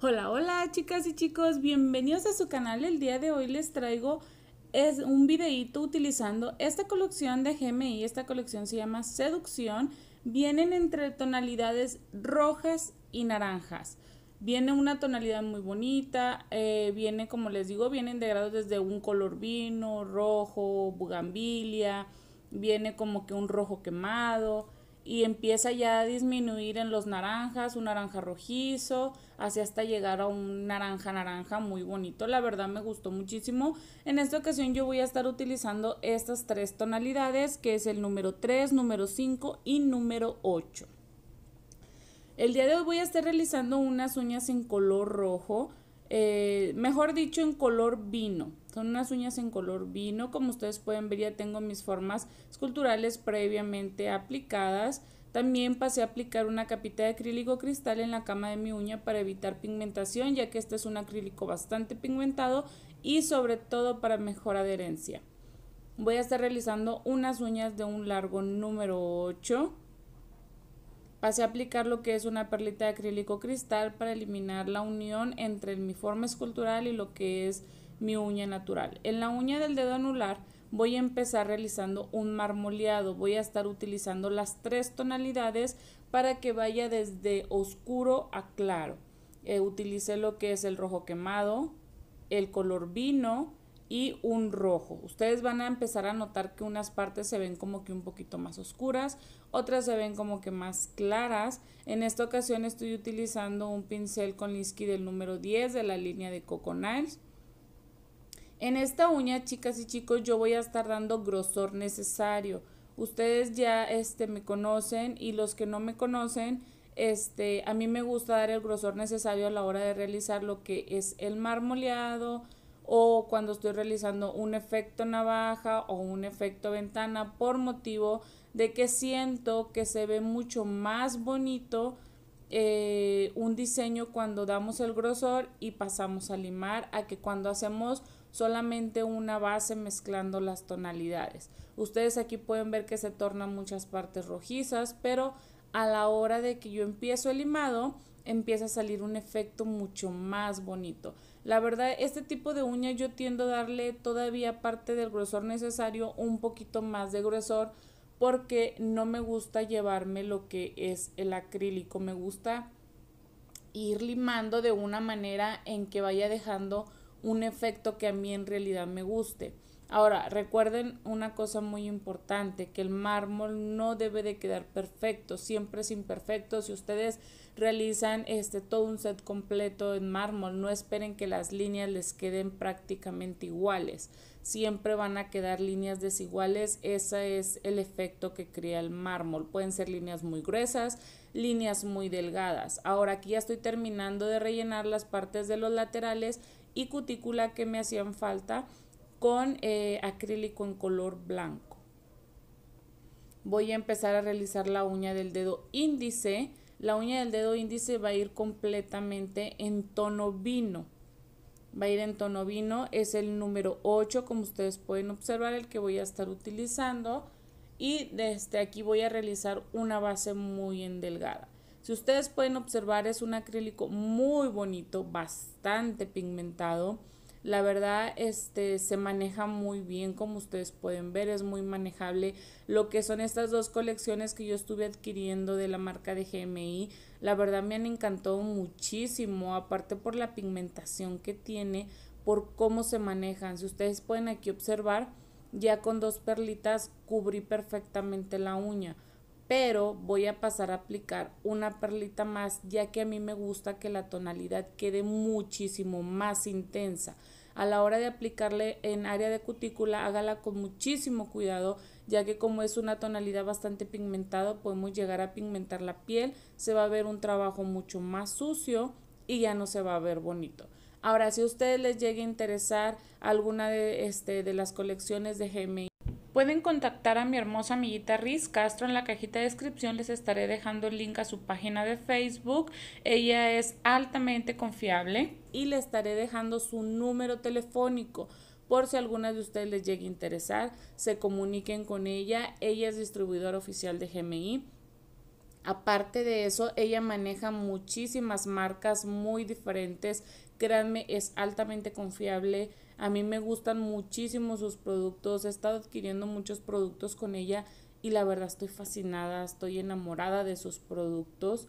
Hola, hola chicas y chicos, bienvenidos a su canal. El día de hoy les traigo es un videíto utilizando esta colección de GMI. Esta colección se llama Seducción. Vienen entre tonalidades rojas y naranjas. Viene una tonalidad muy bonita, eh, viene, como les digo, vienen de grados desde un color vino, rojo, bugambilia, viene como que un rojo quemado y empieza ya a disminuir en los naranjas, un naranja rojizo, así hasta llegar a un naranja naranja muy bonito. La verdad me gustó muchísimo. En esta ocasión yo voy a estar utilizando estas tres tonalidades, que es el número 3, número 5 y número 8. El día de hoy voy a estar realizando unas uñas en color rojo, eh, mejor dicho en color vino. Son unas uñas en color vino, como ustedes pueden ver ya tengo mis formas esculturales previamente aplicadas. También pasé a aplicar una capita de acrílico cristal en la cama de mi uña para evitar pigmentación, ya que este es un acrílico bastante pigmentado y sobre todo para mejor adherencia. Voy a estar realizando unas uñas de un largo número 8. Pasé a aplicar lo que es una perlita de acrílico cristal para eliminar la unión entre mi forma escultural y lo que es mi uña natural. En la uña del dedo anular voy a empezar realizando un marmoleado. Voy a estar utilizando las tres tonalidades para que vaya desde oscuro a claro. Utilice eh, utilicé lo que es el rojo quemado, el color vino y un rojo. Ustedes van a empezar a notar que unas partes se ven como que un poquito más oscuras, otras se ven como que más claras. En esta ocasión estoy utilizando un pincel con lisky del número 10 de la línea de Coco En esta uña, chicas y chicos, yo voy a estar dando grosor necesario. Ustedes ya este, me conocen y los que no me conocen, este, a mí me gusta dar el grosor necesario a la hora de realizar lo que es el marmoleado, o cuando estoy realizando un efecto navaja o un efecto ventana por motivo de que siento que se ve mucho más bonito eh, un diseño cuando damos el grosor y pasamos a limar a que cuando hacemos solamente una base mezclando las tonalidades. Ustedes aquí pueden ver que se tornan muchas partes rojizas, pero a la hora de que yo empiezo el limado, empieza a salir un efecto mucho más bonito. La verdad, este tipo de uña yo tiendo a darle todavía, parte del grosor necesario, un poquito más de grosor porque no me gusta llevarme lo que es el acrílico, me gusta ir limando de una manera en que vaya dejando un efecto que a mí en realidad me guste. Ahora, recuerden una cosa muy importante, que el mármol no debe de quedar perfecto, siempre es imperfecto. Si ustedes realizan este todo un set completo en mármol, no esperen que las líneas les queden prácticamente iguales. Siempre van a quedar líneas desiguales, ese es el efecto que crea el mármol. Pueden ser líneas muy gruesas, líneas muy delgadas. Ahora aquí ya estoy terminando de rellenar las partes de los laterales y cutícula que me hacían falta con eh, acrílico en color blanco. Voy a empezar a realizar la uña del dedo índice. La uña del dedo índice va a ir completamente en tono vino. Va a ir en tono vino, es el número 8, como ustedes pueden observar, el que voy a estar utilizando. Y desde aquí voy a realizar una base muy endelgada. Si ustedes pueden observar, es un acrílico muy bonito, bastante pigmentado la verdad, este se maneja muy bien, como ustedes pueden ver, es muy manejable. Lo que son estas dos colecciones que yo estuve adquiriendo de la marca de GMI, la verdad me han encantado muchísimo, aparte por la pigmentación que tiene, por cómo se manejan. Si ustedes pueden aquí observar, ya con dos perlitas cubrí perfectamente la uña pero voy a pasar a aplicar una perlita más ya que a mí me gusta que la tonalidad quede muchísimo más intensa. A la hora de aplicarle en área de cutícula, hágala con muchísimo cuidado, ya que como es una tonalidad bastante pigmentada, podemos llegar a pigmentar la piel, se va a ver un trabajo mucho más sucio y ya no se va a ver bonito. Ahora, si a ustedes les llega a interesar alguna de, este, de las colecciones de GMI, Pueden contactar a mi hermosa amiguita Riz Castro en la cajita de descripción. Les estaré dejando el link a su página de Facebook. Ella es altamente confiable y le estaré dejando su número telefónico por si alguna de ustedes les llegue a interesar, se comuniquen con ella. Ella es distribuidora oficial de GMI. Aparte de eso, ella maneja muchísimas marcas muy diferentes. Créanme, es altamente confiable. A mí me gustan muchísimo sus productos, he estado adquiriendo muchos productos con ella y la verdad estoy fascinada, estoy enamorada de sus productos.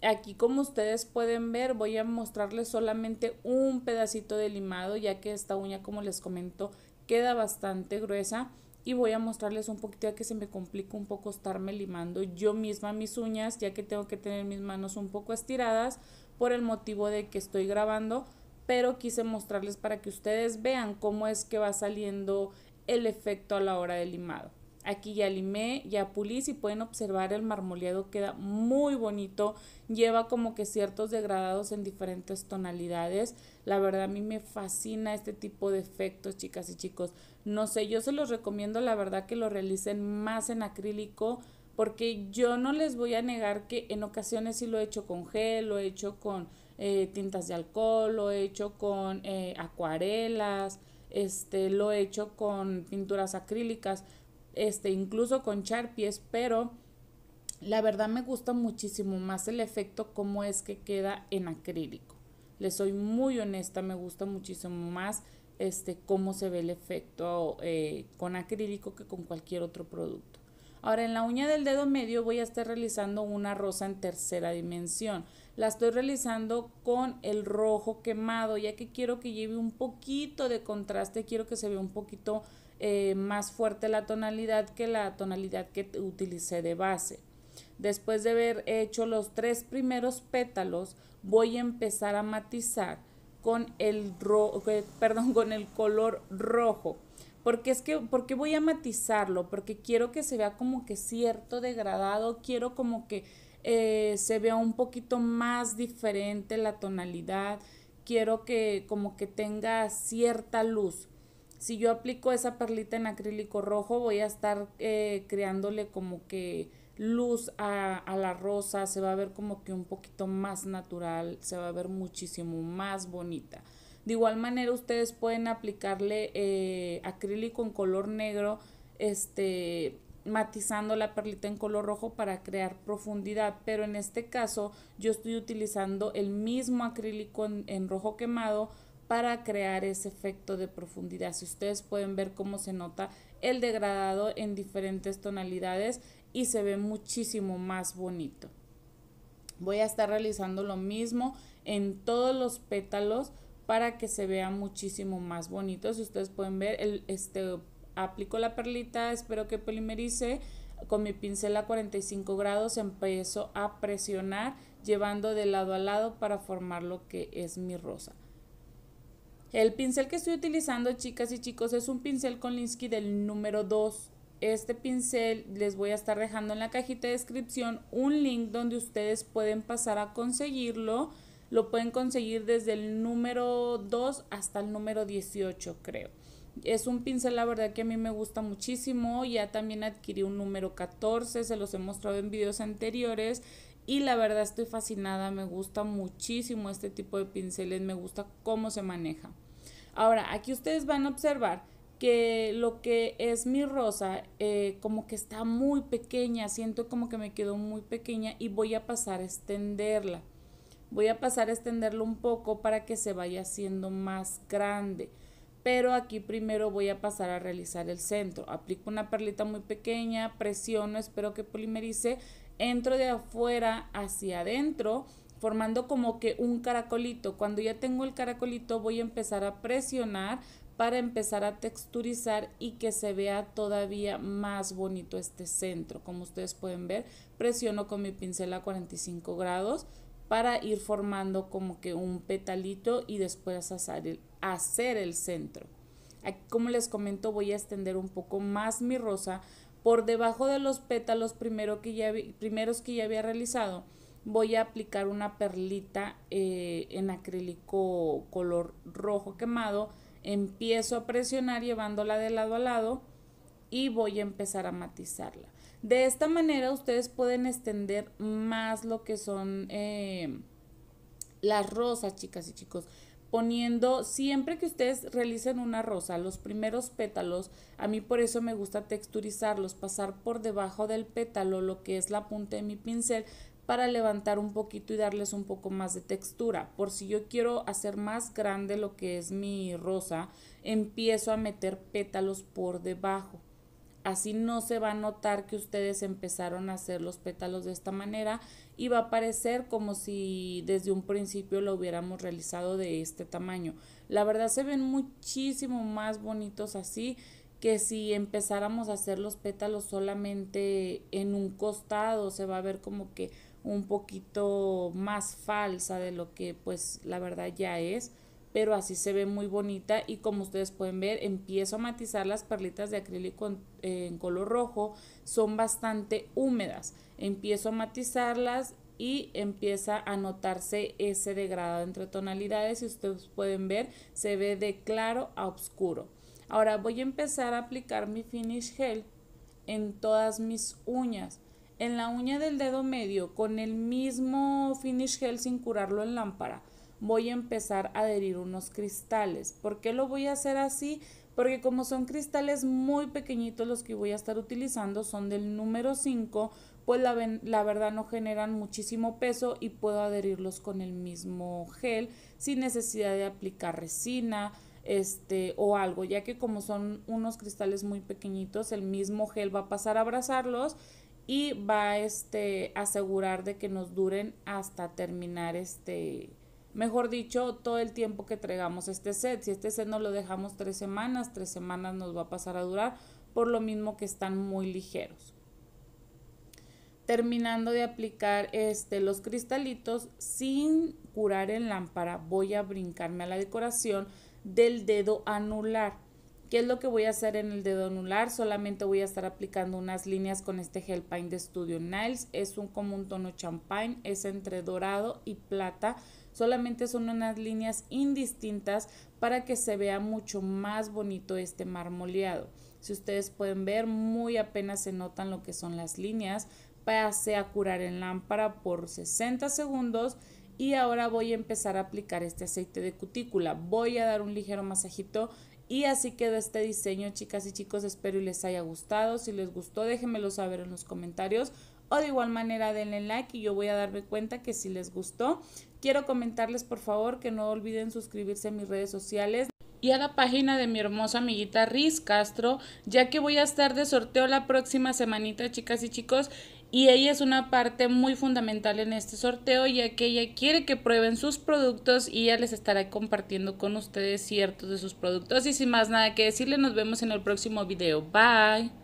Aquí como ustedes pueden ver voy a mostrarles solamente un pedacito de limado ya que esta uña como les comento queda bastante gruesa y voy a mostrarles un poquito ya que se me complica un poco estarme limando yo misma mis uñas ya que tengo que tener mis manos un poco estiradas por el motivo de que estoy grabando pero quise mostrarles para que ustedes vean cómo es que va saliendo el efecto a la hora del limado. Aquí ya limé, ya pulí, si pueden observar el marmoleado queda muy bonito, lleva como que ciertos degradados en diferentes tonalidades. La verdad a mí me fascina este tipo de efectos, chicas y chicos. No sé, yo se los recomiendo la verdad que lo realicen más en acrílico porque yo no les voy a negar que en ocasiones sí lo he hecho con gel, lo he hecho con eh, tintas de alcohol, lo he hecho con eh, acuarelas, este, lo he hecho con pinturas acrílicas, este, incluso con charpies, pero la verdad me gusta muchísimo más el efecto como es que queda en acrílico. Le soy muy honesta, me gusta muchísimo más este, cómo se ve el efecto eh, con acrílico que con cualquier otro producto. Ahora en la uña del dedo medio voy a estar realizando una rosa en tercera dimensión. La estoy realizando con el rojo quemado ya que quiero que lleve un poquito de contraste, quiero que se vea un poquito eh, más fuerte la tonalidad que la tonalidad que utilicé de base. Después de haber hecho los tres primeros pétalos, voy a empezar a matizar con el, rojo, eh, perdón, con el color rojo porque es que, porque voy a matizarlo, porque quiero que se vea como que cierto degradado, quiero como que eh, se vea un poquito más diferente la tonalidad, quiero que como que tenga cierta luz. Si yo aplico esa perlita en acrílico rojo, voy a estar eh, creándole como que luz a la rosa, se va a ver como que un poquito más natural, se va a ver muchísimo más bonita. De igual manera ustedes pueden aplicarle eh, acrílico en color negro, este matizando la perlita en color rojo para crear profundidad, pero en este caso yo estoy utilizando el mismo acrílico en, en, rojo quemado para crear ese efecto de profundidad. Si ustedes pueden ver cómo se nota el degradado en diferentes tonalidades y se ve muchísimo más bonito. Voy a estar realizando lo mismo en todos los pétalos para que se vea muchísimo más bonito. Si ustedes pueden ver, el, este, aplico la perlita, espero que polimerice. Con mi pincel a 45 grados empiezo a presionar llevando de lado a lado para formar lo que es mi rosa. El pincel que estoy utilizando, chicas y chicos, es un pincel con Linsky del número 2. Este pincel les voy a estar dejando en la cajita de descripción un link donde ustedes pueden pasar a conseguirlo. Lo pueden conseguir desde el número 2 hasta el número 18, creo. Es un pincel, la verdad que a mí me gusta muchísimo. Ya también adquirí un número 14, se los he mostrado en videos anteriores. Y la verdad estoy fascinada, me gusta muchísimo este tipo de pinceles, me gusta cómo se maneja. Ahora, aquí ustedes van a observar que lo que es mi rosa eh, como que está muy pequeña, siento como que me quedó muy pequeña y voy a pasar a extenderla. Voy a pasar a extenderlo un poco para que se vaya haciendo más grande. Pero aquí primero voy a pasar a realizar el centro. Aplico una perlita muy pequeña, presiono, espero que polimerice. Entro de afuera hacia adentro formando como que un caracolito. Cuando ya tengo el caracolito voy a empezar a presionar para empezar a texturizar y que se vea todavía más bonito este centro. Como ustedes pueden ver, presiono con mi pincel a 45 grados, para ir formando como que un petalito y después hacer el, hacer el centro. Aquí, como les comento, voy a extender un poco más mi rosa por debajo de los pétalos primero que ya primeros que ya había realizado. Voy a aplicar una perlita eh, en acrílico color rojo quemado. Empiezo a presionar llevándola de lado a lado y voy a empezar a matizarla. De esta manera ustedes pueden extender más lo que son eh, las rosas, chicas y chicos poniendo siempre que ustedes realicen una rosa, los primeros pétalos, a mí por eso me gusta texturizarlos, pasar por debajo del pétalo lo que es la punta de mi pincel para levantar un poquito y darles un poco más de textura. Por si yo quiero hacer más grande lo que es mi rosa, empiezo a meter pétalos por debajo. Así no se va a notar que ustedes empezaron a hacer los pétalos de esta manera y va a parecer como si desde un principio lo hubiéramos realizado de este tamaño. La verdad se ven muchísimo más bonitos así que si empezáramos a hacer los pétalos solamente en un costado se va a ver como que un poquito más falsa de lo que pues la verdad ya es pero así se ve muy bonita y como ustedes pueden ver empiezo a matizar las perlitas de acrílico en, color rojo, son bastante húmedas, empiezo a matizarlas y empieza a notarse ese degradado entre tonalidades y ustedes pueden ver se ve de claro a oscuro. Ahora voy a empezar a aplicar mi finish gel en todas mis uñas. En la uña del dedo medio con el mismo finish gel sin curarlo en lámpara voy a empezar a adherir unos cristales. ¿Por qué lo voy a hacer así? Porque como son cristales muy pequeñitos los que voy a estar utilizando, son del número 5, pues la, la, verdad no generan muchísimo peso y puedo adherirlos con el mismo gel sin necesidad de aplicar resina este o algo, ya que como son unos cristales muy pequeñitos, el mismo gel va a pasar a abrazarlos y va a este, asegurar de que nos duren hasta terminar este mejor dicho, todo el tiempo que traigamos este set. Si este set no lo dejamos tres semanas, tres semanas nos va a pasar a durar, por lo mismo que están muy ligeros. Terminando de aplicar este, los cristalitos sin curar en lámpara, voy a brincarme a la decoración del dedo anular. ¿Qué es lo que voy a hacer en el dedo anular? Solamente voy a estar aplicando unas líneas con este gel paint de Studio Niles. Es un común tono champagne, es entre dorado y plata solamente son unas líneas indistintas para que se vea mucho más bonito este marmoleado. Si ustedes pueden ver, muy apenas se notan lo que son las líneas. Pasé a curar en lámpara por 60 segundos y ahora voy a empezar a aplicar este aceite de cutícula. Voy a dar un ligero masajito y así quedó este diseño, chicas y chicos. Espero y les haya gustado. Si les gustó, déjenmelo saber en los comentarios o de igual manera denle like y yo voy a darme cuenta que si les gustó. Quiero comentarles por favor que no olviden suscribirse a mis redes sociales y a la página de mi hermosa amiguita Riz Castro, ya que voy a estar de sorteo la próxima semanita, chicas y chicos, y ella es una parte muy fundamental en este sorteo, ya que ella quiere que prueben sus productos y ya les estará compartiendo con ustedes ciertos de sus productos. Y sin más nada que decirle, nos vemos en el próximo video. Bye.